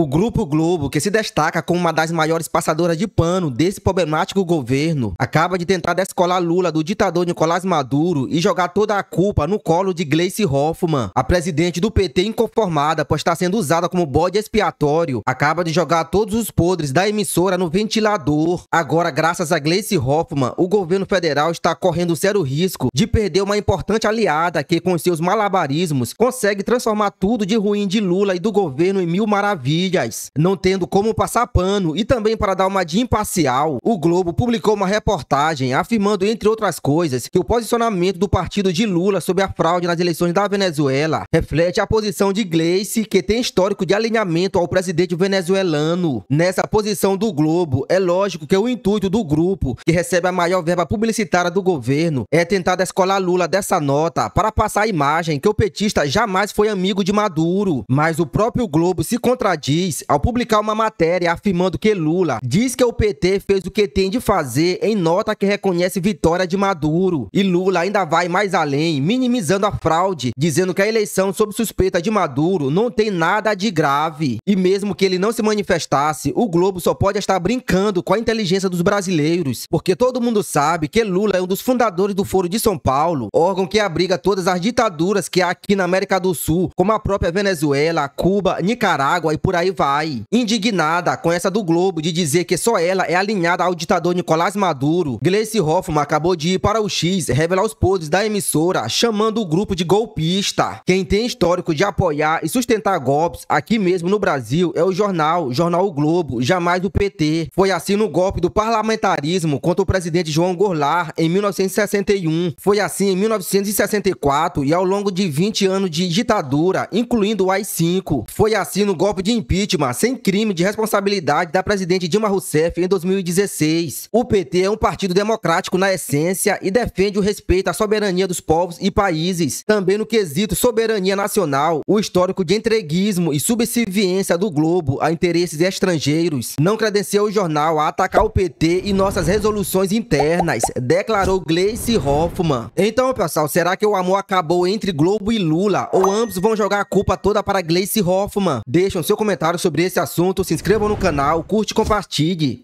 O Grupo Globo, que se destaca como uma das maiores passadoras de pano desse problemático governo, acaba de tentar descolar Lula do ditador Nicolás Maduro e jogar toda a culpa no colo de Gleice Hoffmann. A presidente do PT, inconformada por estar sendo usada como bode expiatório, acaba de jogar todos os podres da emissora no ventilador. Agora, graças a Gleice Hoffmann, o governo federal está correndo sério risco de perder uma importante aliada que, com seus malabarismos, consegue transformar tudo de ruim de Lula e do governo em mil maravilhas mídias, não tendo como passar pano e também para dar uma de imparcial, o Globo publicou uma reportagem afirmando, entre outras coisas, que o posicionamento do partido de Lula sobre a fraude nas eleições da Venezuela reflete a posição de Gleice, que tem histórico de alinhamento ao presidente venezuelano. Nessa posição do Globo, é lógico que o intuito do grupo, que recebe a maior verba publicitária do governo, é tentar descolar Lula dessa nota para passar a imagem que o petista jamais foi amigo de Maduro. Mas o próprio Globo se contradiz diz ao publicar uma matéria afirmando que Lula diz que o PT fez o que tem de fazer em nota que reconhece vitória de Maduro. E Lula ainda vai mais além, minimizando a fraude, dizendo que a eleição sob suspeita de Maduro não tem nada de grave. E mesmo que ele não se manifestasse, o Globo só pode estar brincando com a inteligência dos brasileiros, porque todo mundo sabe que Lula é um dos fundadores do Foro de São Paulo, órgão que abriga todas as ditaduras que há aqui na América do Sul, como a própria Venezuela, Cuba, Nicarágua e por aí aí vai. Indignada com essa do Globo de dizer que só ela é alinhada ao ditador Nicolás Maduro, Gleice Hoffmann acabou de ir para o X revelar os podres da emissora, chamando o grupo de golpista. Quem tem histórico de apoiar e sustentar golpes aqui mesmo no Brasil é o jornal, Jornal o Globo, jamais o PT. Foi assim no golpe do parlamentarismo contra o presidente João Goulart em 1961. Foi assim em 1964 e ao longo de 20 anos de ditadura, incluindo o AI-5. Foi assim no golpe de impeachment sem crime de responsabilidade da presidente Dilma Rousseff em 2016. O PT é um partido democrático na essência e defende o respeito à soberania dos povos e países. Também no quesito soberania nacional, o histórico de entreguismo e subserviência do globo a interesses estrangeiros não credenciou o jornal a atacar o PT e nossas resoluções internas, declarou Gleice Hoffmann. Então, pessoal, será que o amor acabou entre Globo e Lula ou ambos vão jogar a culpa toda para Gleice Hoffmann? o seu comentário comentário sobre esse assunto, se inscrevam no canal, curte e compartilhe.